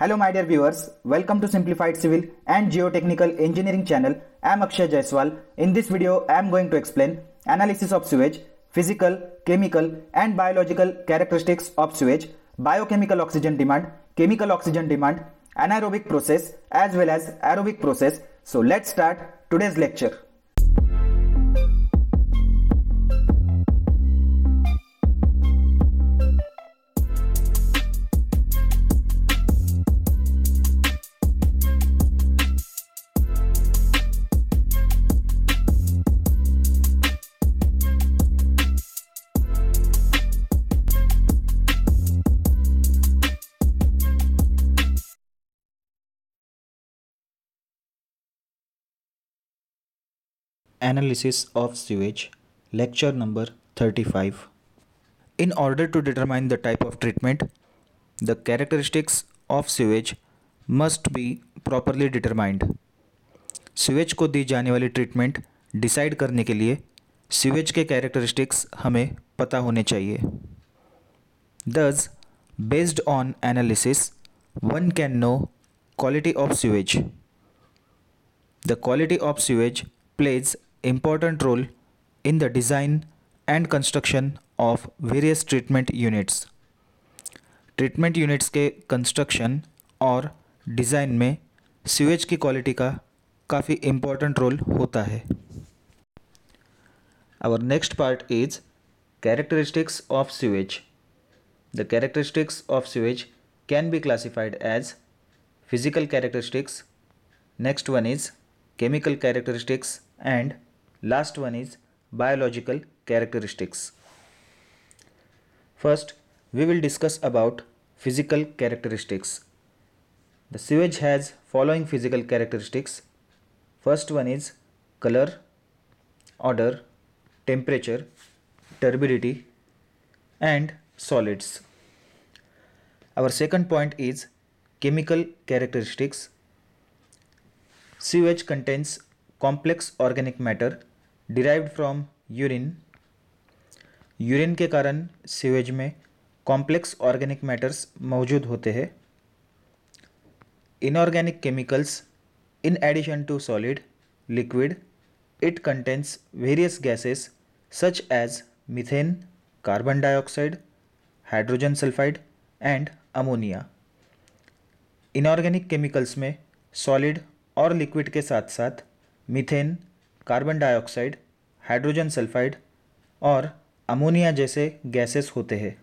Hello my dear viewers, welcome to Simplified Civil and Geotechnical Engineering channel. I am Akshay Jaiswal. In this video, I am going to explain analysis of sewage, physical, chemical and biological characteristics of sewage, biochemical oxygen demand, chemical oxygen demand, anaerobic process as well as aerobic process. So let's start today's lecture. Analysis of sewage, lecture number 35. In order to determine the type of treatment, the characteristics of sewage must be properly determined. Sewage को दी जाने वाली treatment decide करने के लिए sewage के characteristics हमें पता होने चाहिए दस based on analysis one can no quality of sewage the quality of sewage plays important role in the design and construction of various treatment units. treatment units के construction और design में sewage की quality का काफ़ी important role होता है our next part is characteristics of sewage the characteristics of sewage can be classified as physical characteristics next one is chemical characteristics and Last one is biological characteristics. First, we will discuss about physical characteristics. The sewage has following physical characteristics. First one is color, odor, temperature, turbidity and solids. Our second point is chemical characteristics. Sewage contains complex organic matter derived from urine urine के कारण sewage में complex organic matters मौजूद होते हैं inorganic chemicals in addition to solid liquid it contents various gases such as methane carbon dioxide hydrogen sulphide and ammonia inorganic chemicals में solid और liquid के साथ साथ methane carbon dioxide hydrogen sulphide और ammonia जैसे गैसेस होते हैं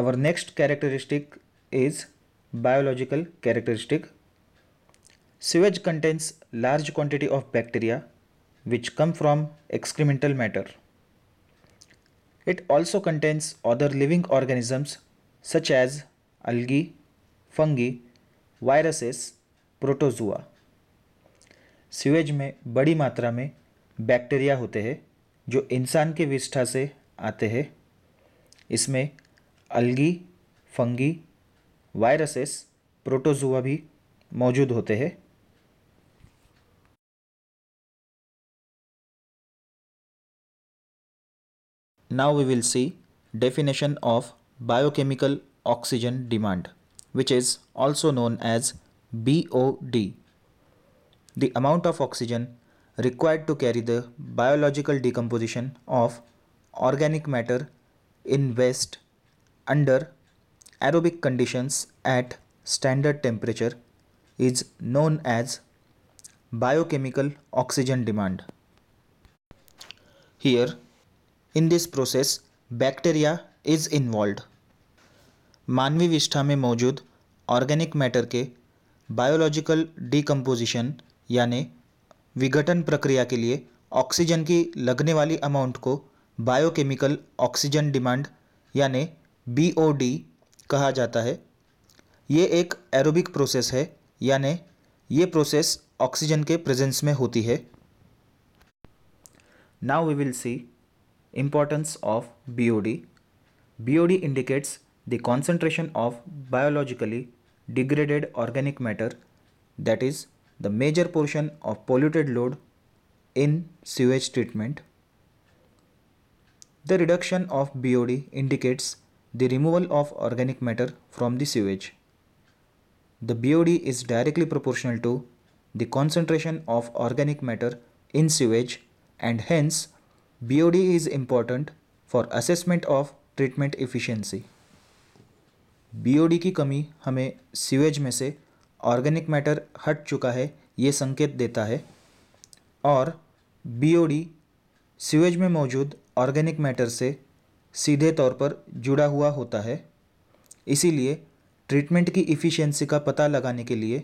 our next characteristic is biological characteristic sewage contents large quantity of bacteria which come from एक्सक्रीमेंटल matter it also contents other living organisms such as अलगी fungi viruses protozoa sewage में बड़ी मात्रा में bacteria होते हैं जो इंसान के विष्ठा से आते हैं इसमें अलगी फंगी वायरसेस प्रोटोजुआ भी मौजूद होते हैं now we will see definition of biochemical oxygen demand which is also known as B O D the amount of oxygen required to carry the biological decomposition of organic matter in waste under aerobic conditions at standard temperature is known as biochemical oxygen demand. Here, in this process, bacteria is involved. मानवीय विष्ठा में मौजूद organic matter के biological decomposition यानी विघटन प्रक्रिया के लिए ऑक्सीजन की लगने वाली अमाउंट को बायोकेमिकल ऑक्सीजन डिमांड यानी बी कहा जाता है ये एक एरोबिक प्रोसेस है यानी ये प्रोसेस ऑक्सीजन के प्रेजेंस में होती है now we will see importance of B O indicates the concentration of biologically degraded organic matter that is the major portion of polluted load in sewage treatment. The reduction of BOD indicates the removal of organic matter from the sewage. The BOD is directly proportional to the concentration of organic matter in sewage and hence BOD is important for assessment of treatment efficiency. BOD की कमी हमें sewage में से organic matter हट चुका है ये संकेत देता है और बीओडी सीवेज में मौजूद ऑर्गेनिक मैटर से सीधे तौर पर जुड़ा हुआ होता है इसीलिए ट्रीटमेंट की इफ़िशेंसी का पता लगाने के लिए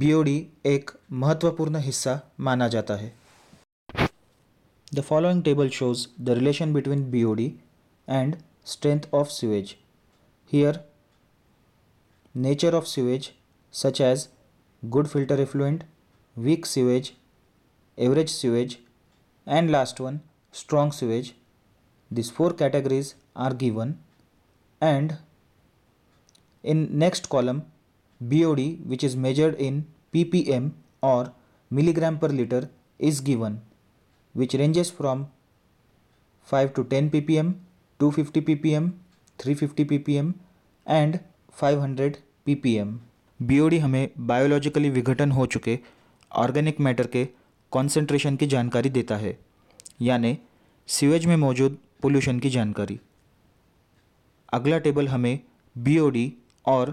बीओडी एक महत्वपूर्ण हिस्सा माना जाता है The following table shows the relation between BOD and strength of sewage here nature of sewage such as good filter effluent, weak sewage, average sewage, and last one strong sewage. These four categories are given and in next column BOD which is measured in ppm or milligram per liter is given which ranges from 5 to 10 ppm, 250 ppm, 350 ppm and 500 ppm. BOD हमें biologically विघटन हो चुके organic matter के concentration की जानकारी देता है यानी सीवेज में मौजूद पोल्यूशन की जानकारी अगला टेबल हमें बीओडी और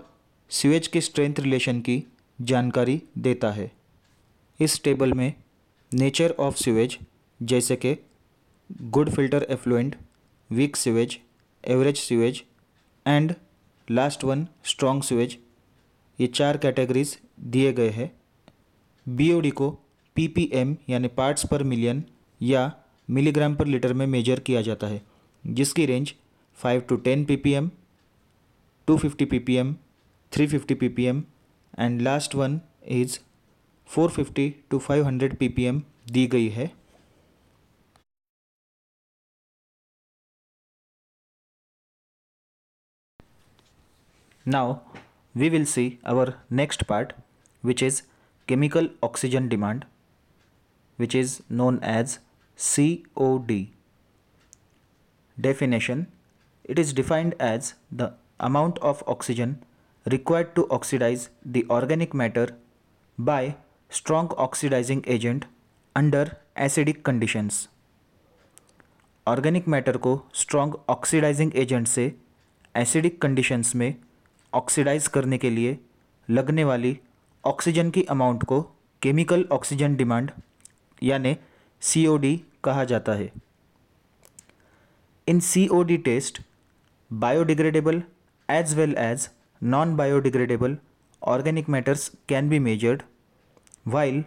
सीवेज के स्ट्रेंथ रिलेशन की जानकारी देता है इस टेबल में नेचर ऑफ सीवेज जैसे कि good filter effluent week sewage average sewage and last one strong sewage ये चार कैटेगरीज दिए गए हैं बीओडी को पीपीएम यानी पार्ट्स पर मिलियन या मिलीग्राम पर लीटर में मेजर किया जाता है जिसकी range 5 to 10 ppm 250 ppm 350 ppm and last one is 450 to 500 ppm दी गई है Now we will see our next part which is chemical oxygen demand which is known as COD. Definition It is defined as the amount of oxygen required to oxidize the organic matter by strong oxidizing agent under acidic conditions. Organic matter को strong oxidising agent से acidic conditions में oxidise करने के लिए लगने वाली oxygen की amount को केमिकल ऑक्सीजन डिमांड यानी सी कहा जाता है इन सी test biodegradable as well as non biodegradable organic matters can be measured while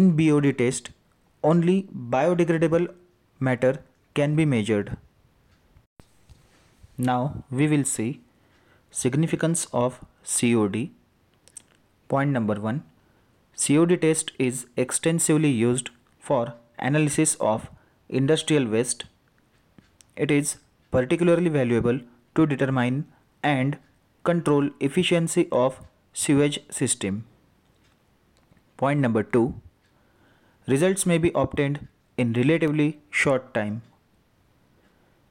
in B test only biodegradable matter can be measured now we will see Significance of COD Point number 1 COD test is extensively used for analysis of industrial waste. It is particularly valuable to determine and control efficiency of sewage system. Point number 2 Results may be obtained in relatively short time.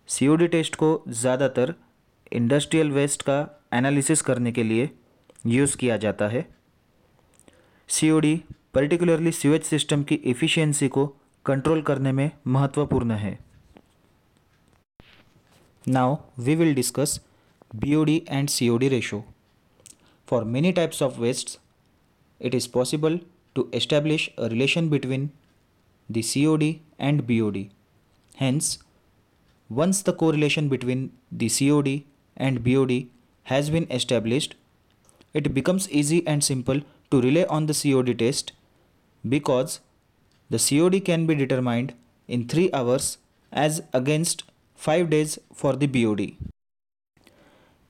COD test D test को ज़्यादातर industrial waste का analysis करने के लिए use किया जाता है C O D particularly sewage system की एफिशिएंसी को कंट्रोल करने में महत्वपूर्ण है now we will discuss B BOD and C O D ratio for many types of waste it is possible to establish a relation between the D and B BOD hence once the co correlation between the D and BOD has been established, it becomes easy and simple to rely on the COD test because the COD can be determined in 3 hours as against 5 days for the BOD.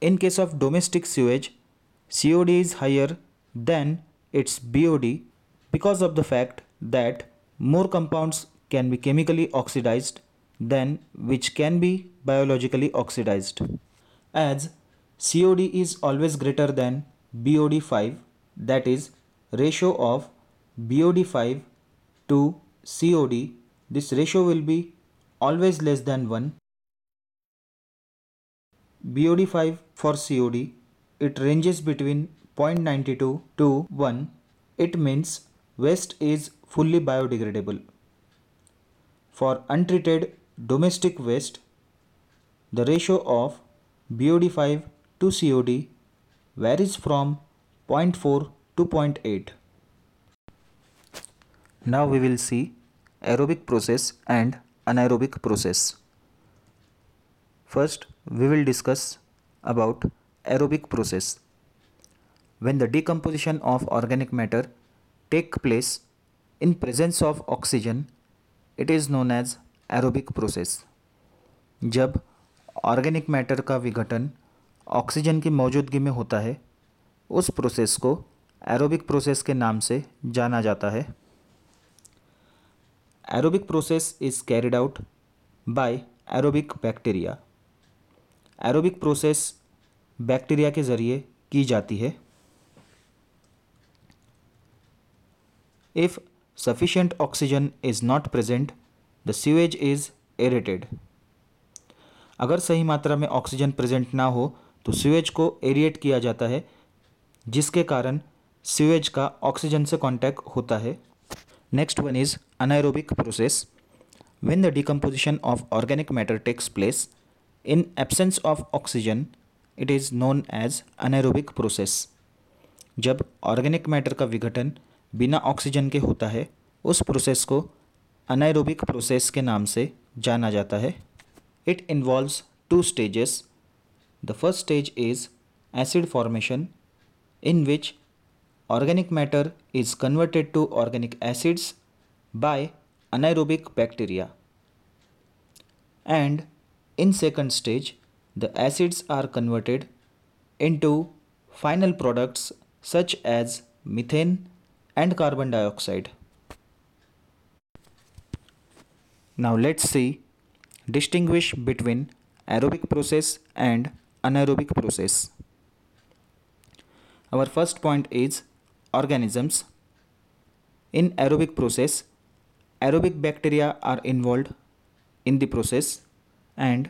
In case of domestic sewage, COD is higher than its BOD because of the fact that more compounds can be chemically oxidized than which can be biologically oxidized as COD is always greater than BOD5 that is ratio of BOD5 to COD this ratio will be always less than 1 BOD5 for COD it ranges between 0.92 to 1 it means waste is fully biodegradable for untreated domestic waste the ratio of BOD5 to COD varies from 0.4 to 0.8. Now we will see aerobic process and anaerobic process. First we will discuss about aerobic process. When the decomposition of organic matter take place in presence of oxygen, it is known as aerobic process. जब organic matter का विघटन oxygen की मौजूदगी में होता है उस process को एरोबिक प्रोसेस के नाम से जाना जाता है aerobic process is carried out by aerobic bacteria aerobic process bacteria के ज़रिए की जाती है if sufficient oxygen is not present the sewage is aerated अगर सही मात्रा में ऑक्सीजन प्रेजेंट ना हो तो सीवेज को एरिएट किया जाता है जिसके कारण सीवेज का ऑक्सीजन से कॉन्टैक्ट होता है next one is anaerobic process when the decomposition of organic matter takes place in absence of oxygen it is known as anaerobic process जब ऑर्गेनिक मैटर का विघटन बिना ऑक्सीजन के होता है उस प्रोसेस को अनैरोबिक प्रोसेस के नाम से जाना जाता है It involves two stages. The first stage is acid formation in which organic matter is converted to organic acids by anaerobic bacteria. And in second stage, the acids are converted into final products such as methane and carbon dioxide. Now let's see distinguish between aerobic process and anaerobic process. Our first point is organisms. In aerobic process, aerobic bacteria are involved in the process and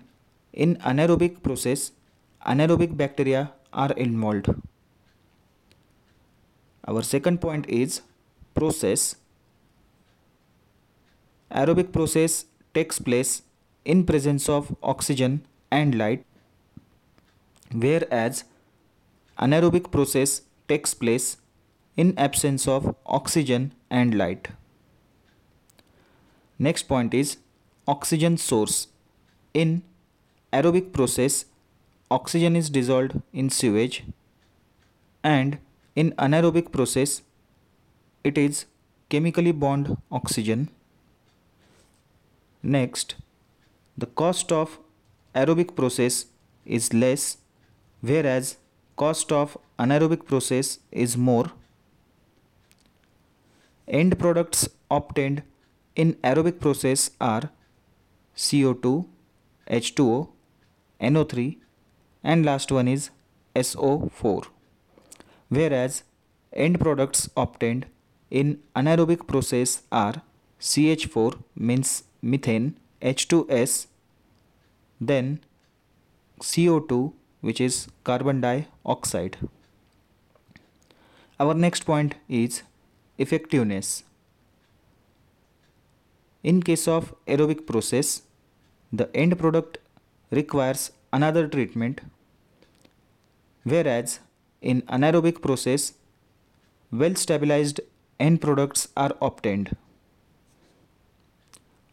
in anaerobic process, anaerobic bacteria are involved. Our second point is process. Aerobic process takes place in presence of oxygen and light whereas anaerobic process takes place in absence of oxygen and light next point is oxygen source in aerobic process oxygen is dissolved in sewage and in anaerobic process it is chemically bound oxygen next the cost of aerobic process is less whereas cost of anaerobic process is more. End products obtained in aerobic process are CO2, H2O, NO3 and last one is SO4. Whereas end products obtained in anaerobic process are CH4 means methane H2S then CO2 which is carbon dioxide. Our next point is effectiveness. In case of aerobic process, the end product requires another treatment whereas in anaerobic process well stabilized end products are obtained.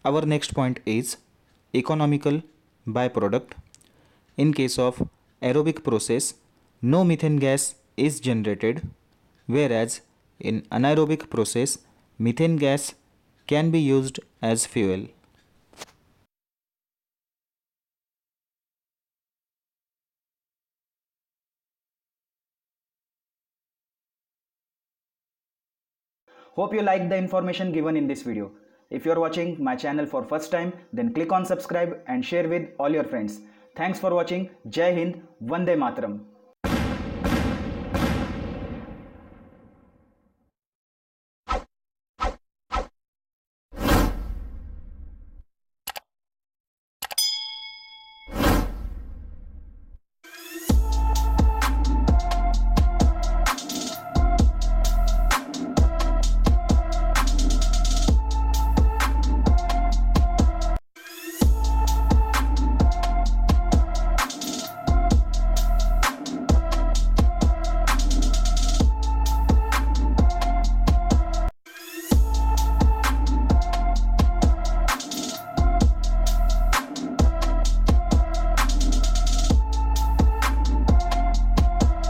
Our next point is economical byproduct. In case of aerobic process, no methane gas is generated, whereas in anaerobic process, methane gas can be used as fuel. Hope you liked the information given in this video. If you are watching my channel for first time, then click on subscribe and share with all your friends. Thanks for watching. Jai Hind, Vande Matram.